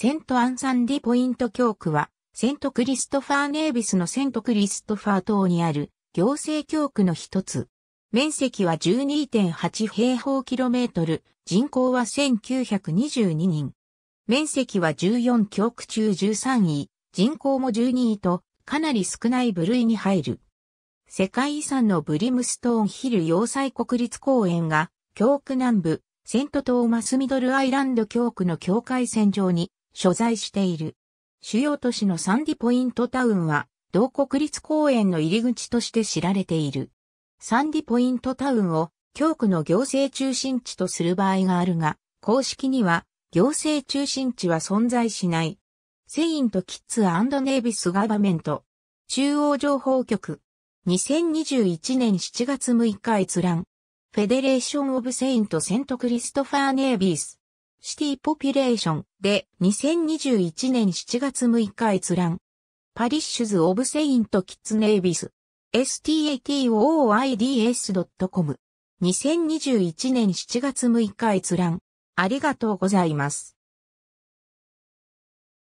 セントアンサンディポイント教区は、セントクリストファーネービスのセントクリストファー島にある行政教区の一つ。面積は12.8平方キロメートル、人口は1922人。面積は14教区中13位、人口も12位と、かなり少ない部類に入る。世界遺産のブリムストーンヒル要塞国立公園が、教区南部、セントトーマスミドルアイランド教区の境界線上に所在している。主要都市のサンディポイントタウンは、同国立公園の入り口として知られている。サンディポイントタウンを教区の行政中心地とする場合があるが、公式には行政中心地は存在しない。セイント・キッズネイビス・ガバメント。中央情報局。2021年7月6日閲覧。フェデレーション・オブ・セイント・セント・クリストファー・ネイビス。シティポピュレーションで2021年7月6日閲覧。パリッシュズ・オブ・セイント・キッズ・ネイビス。statooids.com。2021年7月6日閲覧。ありがとうございます。